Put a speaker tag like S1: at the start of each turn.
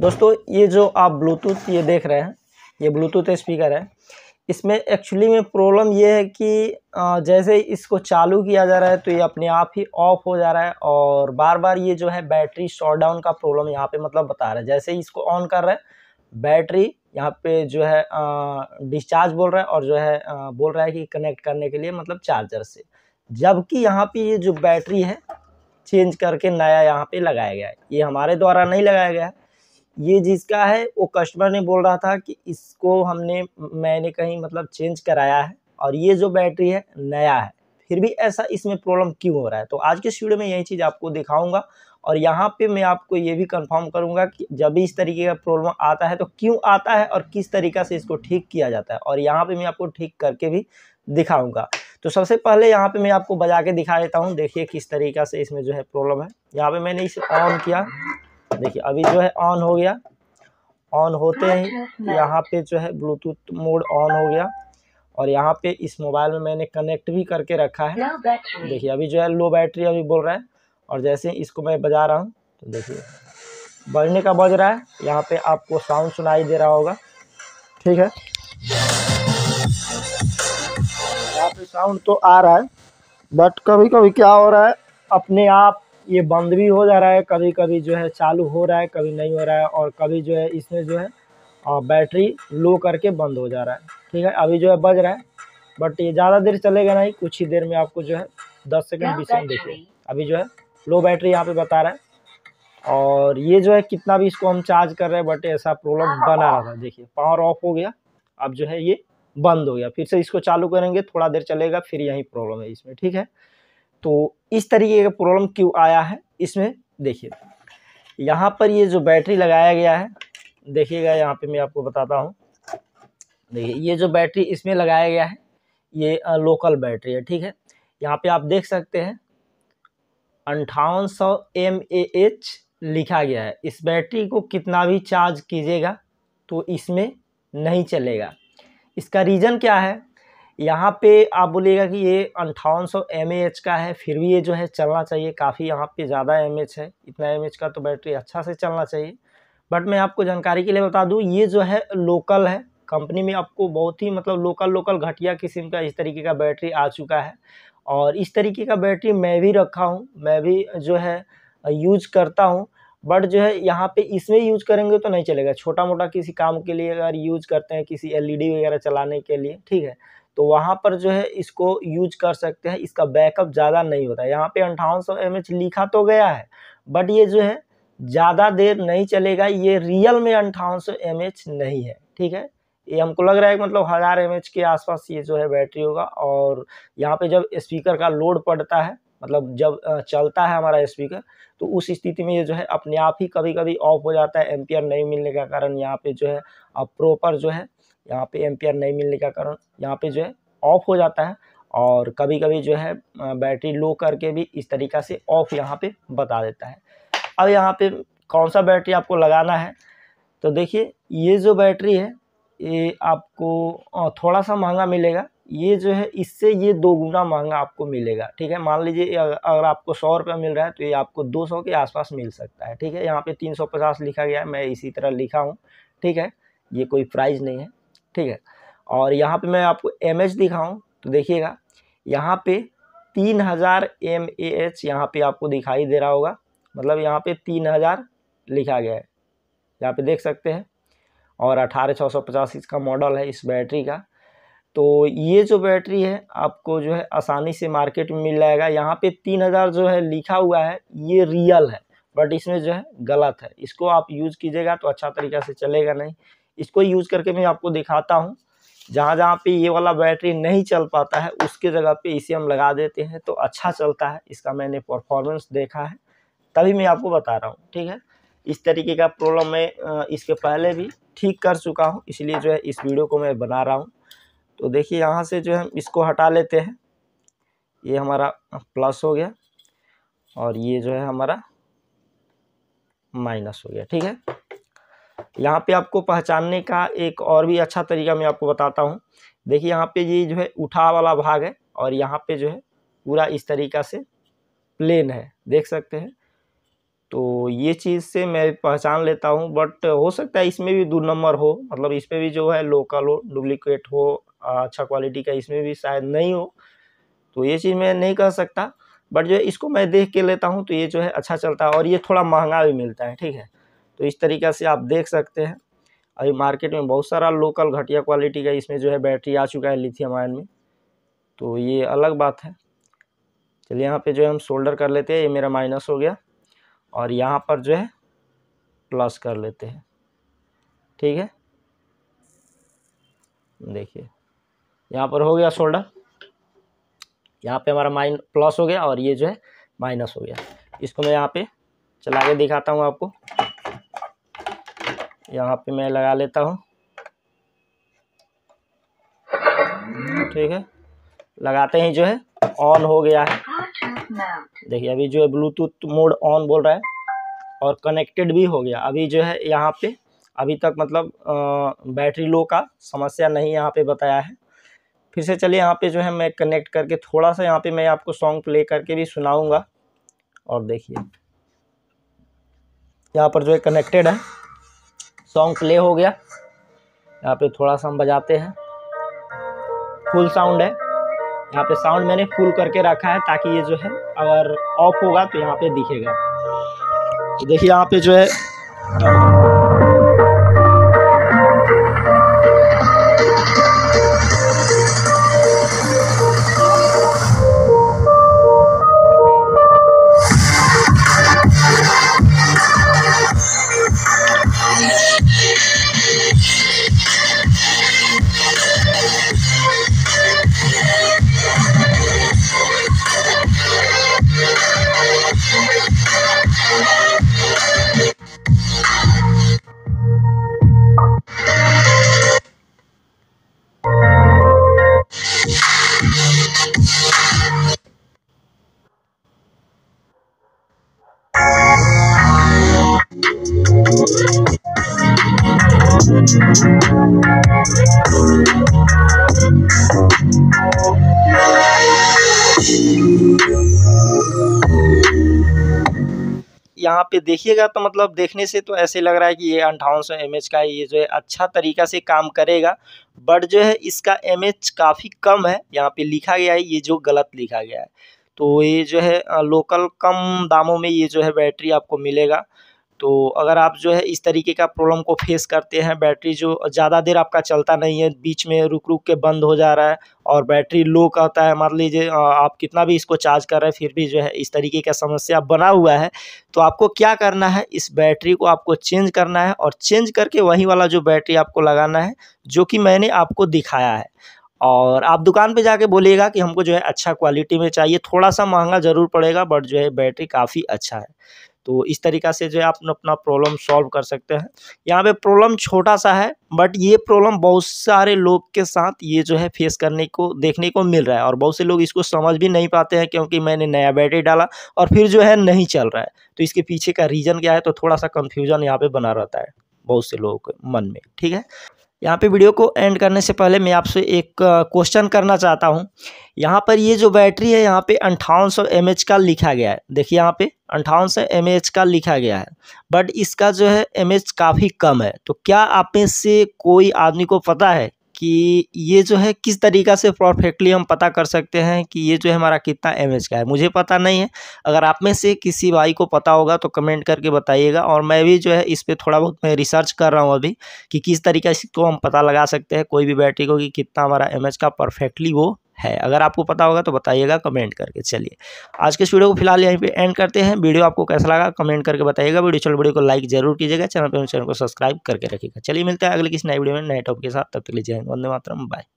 S1: दोस्तों ये जो आप ब्लूटूथ ये देख रहे हैं ये ब्लूटूथ स्पीकर है इसमें एक्चुअली में प्रॉब्लम ये है कि जैसे इसको चालू किया जा रहा है तो ये अपने आप ही ऑफ हो जा रहा है और बार बार ये जो है बैटरी शॉर्ट डाउन का प्रॉब्लम यहाँ पे मतलब बता रहा है जैसे ही इसको ऑन कर रहे हैं बैटरी यहाँ पे जो है डिस्चार्ज बोल रहा है और जो है आ, बोल रहा है कि कनेक्ट करने के लिए मतलब चार्जर से जबकि यहाँ पर ये जो बैटरी है चेंज करके नया यहाँ पर लगाया गया है ये हमारे द्वारा नहीं लगाया गया है ये जिसका है वो कस्टमर ने बोल रहा था कि इसको हमने मैंने कहीं मतलब चेंज कराया है और ये जो बैटरी है नया है फिर भी ऐसा इसमें प्रॉब्लम क्यों हो रहा है तो आज के स्टूडियो में यही चीज़ आपको दिखाऊंगा और यहाँ पे मैं आपको ये भी कंफर्म करूँगा कि जब भी इस तरीके का प्रॉब्लम आता है तो क्यों आता है और किस तरीका से इसको ठीक किया जाता है और यहाँ पे मैं आपको ठीक करके भी दिखाऊंगा तो सबसे पहले यहाँ पे मैं आपको बजा के दिखा देता हूँ देखिए किस तरीका से इसमें जो है प्रॉब्लम है यहाँ पे मैंने इसे ऑन किया देखिए अभी जो है ऑन हो गया ऑन होते ही यहाँ पे जो है ब्लूटूथ मोड ऑन हो गया और यहाँ पे इस मोबाइल में मैंने कनेक्ट भी करके रखा है देखिए अभी जो है लो बैटरी अभी बोल रहा है और जैसे इसको मैं बजा रहा हूँ तो देखिए बजने का बज रहा है यहाँ पे आपको साउंड सुनाई दे रहा होगा ठीक है यहाँ पे साउंड तो आ रहा है बट कभी कभी क्या हो रहा है अपने आप ये बंद भी हो जा रहा है कभी कभी जो है चालू हो रहा है कभी नहीं हो रहा है और कभी जो है इसमें जो है बैटरी लो करके बंद हो जा रहा है ठीक है अभी जो है बज रहा है बट ये ज़्यादा देर चलेगा नहीं कुछ ही देर में आपको जो है दस सेकेंड बीस सेकेंड देखिए अभी जो है लो बैटरी यहाँ पे बता रहा है और ये जो है कितना भी इसको हम चार्ज कर रहे हैं बट ऐसा प्रॉब्लम बना रहा था देखिए पावर ऑफ हो गया अब जो है ये बंद हो गया फिर से इसको चालू करेंगे थोड़ा देर चलेगा फिर यही प्रॉब्लम है इसमें ठीक है तो इस तरीके का प्रॉब्लम क्यों आया है इसमें देखिए यहाँ पर ये जो बैटरी लगाया गया है देखिएगा यहाँ पे मैं आपको बताता हूँ देखिए ये जो बैटरी इसमें लगाया गया है ये लोकल बैटरी है ठीक है यहाँ पे आप देख सकते हैं अंठावन सौ एम ए एच लिखा गया है इस बैटरी को कितना भी चार्ज कीजिएगा तो इसमें नहीं चलेगा इसका रीज़न क्या है यहाँ पे आप बोलिएगा कि ये अंठावन सौ का है फिर भी ये जो है चलना चाहिए काफ़ी यहाँ पे ज़्यादा एम है इतना एम का तो बैटरी अच्छा से चलना चाहिए बट मैं आपको जानकारी के लिए बता दूँ ये जो है लोकल है कंपनी में आपको बहुत ही मतलब लोकल लोकल घटिया किस्म का इस तरीके का बैटरी आ चुका है और इस तरीके का बैटरी मैं भी रखा हूँ मैं भी जो है यूज करता हूँ बट जो है यहाँ पे इसमें यूज करेंगे तो नहीं चलेगा छोटा मोटा किसी काम के लिए अगर यूज करते हैं किसी एलईडी e वगैरह चलाने के लिए ठीक है तो वहाँ पर जो है इसको यूज कर सकते हैं इसका बैकअप ज़्यादा नहीं होता है यहाँ पे अंठावन सौ एम लिखा तो गया है बट ये जो है ज़्यादा देर नहीं चलेगा ये रियल में अंठावन सौ एम नहीं है ठीक है ये हमको लग रहा है मतलब हज़ार एम के आसपास ये जो है बैटरी होगा और यहाँ पे जब स्पीकर का लोड पड़ता है मतलब जब चलता है हमारा स्पीकर तो उस स्थिति में ये जो है अपने आप ही कभी कभी ऑफ हो जाता है एम्पियर नहीं मिलने के कारण यहाँ पे जो है प्रॉपर जो है यहाँ पे एम्पियर नहीं मिलने का कारण यहाँ पे जो है ऑफ हो जाता है और कभी कभी जो है बैटरी लो करके भी इस तरीका से ऑफ यहाँ पे बता देता है अब यहाँ पे कौन सा बैटरी आपको लगाना है तो देखिए ये जो बैटरी है ये आपको थोड़ा सा महंगा मिलेगा ये जो है इससे ये दो गुना महंगा आपको मिलेगा ठीक है मान लीजिए अगर आपको सौ रुपया मिल रहा है तो ये आपको दो सौ के आसपास मिल सकता है ठीक है यहाँ पे तीन सौ पचास लिखा गया है मैं इसी तरह लिखा हूँ ठीक है ये कोई प्राइस नहीं है ठीक है और यहाँ पे मैं आपको एम एच दिखाऊँ तो देखिएगा यहाँ पे तीन हज़ार एम ए एच यहाँ पर आपको दिखाई दे रहा होगा मतलब यहाँ पे तीन हज़ार लिखा गया है यहाँ पे देख सकते हैं और अठारह छः सौ पचास इसका मॉडल है इस बैटरी का तो ये जो बैटरी है आपको जो है आसानी से मार्केट में मिल जाएगा यहाँ पे तीन हज़ार जो है लिखा हुआ है ये रियल है बट इसमें जो है गलत है इसको आप यूज़ कीजिएगा तो अच्छा तरीका से चलेगा नहीं इसको यूज़ करके मैं आपको दिखाता हूँ जहाँ जहाँ पे ये वाला बैटरी नहीं चल पाता है उसके जगह पे इसे हम लगा देते हैं तो अच्छा चलता है इसका मैंने परफॉर्मेंस देखा है तभी मैं आपको बता रहा हूँ ठीक है इस तरीके का प्रॉब्लम मैं इसके पहले भी ठीक कर चुका हूँ इसलिए जो है इस वीडियो को मैं बना रहा हूँ तो देखिए यहाँ से जो हम इसको हटा लेते हैं ये हमारा प्लस हो गया और ये जो है हमारा माइनस हो गया ठीक है यहाँ पे आपको पहचानने का एक और भी अच्छा तरीका मैं आपको बताता हूँ देखिए यहाँ पे ये जो है उठा वाला भाग है और यहाँ पे जो है पूरा इस तरीका से प्लेन है देख सकते हैं तो ये चीज़ से मैं पहचान लेता हूँ बट हो सकता है इसमें भी दो नंबर हो मतलब इसमें भी जो है लोकल हो डुप्लिकेट हो अच्छा क्वालिटी का इसमें भी शायद नहीं हो तो ये चीज़ मैं नहीं कह सकता बट जो है इसको मैं देख के लेता हूँ तो ये जो है अच्छा चलता है और ये थोड़ा महंगा भी मिलता है ठीक है तो इस तरीक़े से आप देख सकते हैं अभी मार्केट में बहुत सारा लोकल घटिया क्वालिटी का इसमें जो है बैटरी आ चुका है लिथियम आयन में तो ये अलग बात है चलिए यहाँ पे जो है हम सोल्डर कर लेते हैं ये मेरा माइनस हो गया और यहाँ पर जो है प्लस कर लेते हैं ठीक है देखिए यहाँ पर हो गया सोल्डर यहाँ पे हमारा माइन प्लस हो गया और ये जो है माइनस हो गया इसको मैं यहाँ पे चला के दिखाता हूँ आपको यहाँ पे मैं लगा लेता हूँ ठीक है लगाते ही जो है ऑन हो गया है देखिए अभी जो है ब्लूटूथ मोड ऑन बोल रहा है और कनेक्टेड भी हो गया अभी जो है यहाँ पे अभी तक मतलब आ, बैटरी लो का समस्या नहीं यहाँ पे बताया है फिर से चलिए यहाँ पे जो है मैं कनेक्ट करके थोड़ा सा यहाँ पे मैं आपको सॉन्ग प्ले करके भी सुनाऊंगा और देखिए यहाँ पर जो है कनेक्टेड है सॉन्ग प्ले हो गया यहाँ पे थोड़ा सा हम बजाते हैं फुल साउंड है यहाँ पे साउंड मैंने फुल करके रखा है ताकि ये जो है अगर ऑफ होगा तो यहाँ पे दिखेगा तो देखिए यहाँ पे जो है यहाँ पे देखिएगा तो मतलब देखने से तो ऐसे लग रहा है कि ये अंठावन सौ एम का ये जो है अच्छा तरीका से काम करेगा बट जो है इसका एम काफ़ी कम है यहाँ पे लिखा गया है ये जो गलत लिखा गया है तो ये जो है लोकल कम दामों में ये जो है बैटरी आपको मिलेगा तो अगर आप जो है इस तरीके का प्रॉब्लम को फेस करते हैं बैटरी जो ज़्यादा देर आपका चलता नहीं है बीच में रुक रुक के बंद हो जा रहा है और बैटरी लो कहता है मान लीजिए आप कितना भी इसको चार्ज कर रहे हैं फिर भी जो है इस तरीके का समस्या बना हुआ है तो आपको क्या करना है इस बैटरी को आपको चेंज करना है और चेंज करके वही वाला जो बैटरी आपको लगाना है जो कि मैंने आपको दिखाया है और आप दुकान पे जाके बोलिएगा कि हमको जो है अच्छा क्वालिटी में चाहिए थोड़ा सा महंगा ज़रूर पड़ेगा बट जो है बैटरी काफ़ी अच्छा है तो इस तरीका से जो है आप अपना प्रॉब्लम सॉल्व कर सकते हैं यहाँ पे प्रॉब्लम छोटा सा है बट ये प्रॉब्लम बहुत सारे लोग के साथ ये जो है फेस करने को देखने को मिल रहा है और बहुत से लोग इसको समझ भी नहीं पाते हैं क्योंकि मैंने नया बैटरी डाला और फिर जो है नहीं चल रहा है तो इसके पीछे का रीज़न क्या है तो थोड़ा सा कन्फ्यूज़न यहाँ पर बना रहता है बहुत से लोगों के मन में ठीक है यहाँ पे वीडियो को एंड करने से पहले मैं आपसे एक क्वेश्चन करना चाहता हूँ यहाँ पर ये जो बैटरी है यहाँ पे अंठावन सौ एम एच का लिखा गया है देखिए यहाँ पे अंठावन सौ एम एच का लिखा गया है बट इसका जो है एम एच काफ़ी कम है तो क्या आप में से कोई आदमी को पता है कि ये जो है किस तरीका से परफेक्टली हम पता कर सकते हैं कि ये जो है हमारा कितना एम का है मुझे पता नहीं है अगर आप में से किसी भाई को पता होगा तो कमेंट करके बताइएगा और मैं भी जो है इस पर थोड़ा बहुत मैं रिसर्च कर रहा हूँ अभी कि किस तरीके से इसको हम पता लगा सकते हैं कोई भी बैटरी को कि कितना हमारा एम का परफेक्टली वो है अगर आपको पता होगा तो बताइएगा कमेंट करके चलिए आज के इस वीडियो को फिलहाल यहीं पे एंड करते हैं वीडियो आपको कैसा लगा कमेंट करके बताइएगा वीडियो चलो वीडियो को लाइक जरूर कीजिएगा चैनल पर तो चैनल को सब्सक्राइब करके रखिएगा चलिए मिलता है अगले किसी नए वीडियो में नए टॉप के साथ तब तक लीजिए वंदे मातरम बाय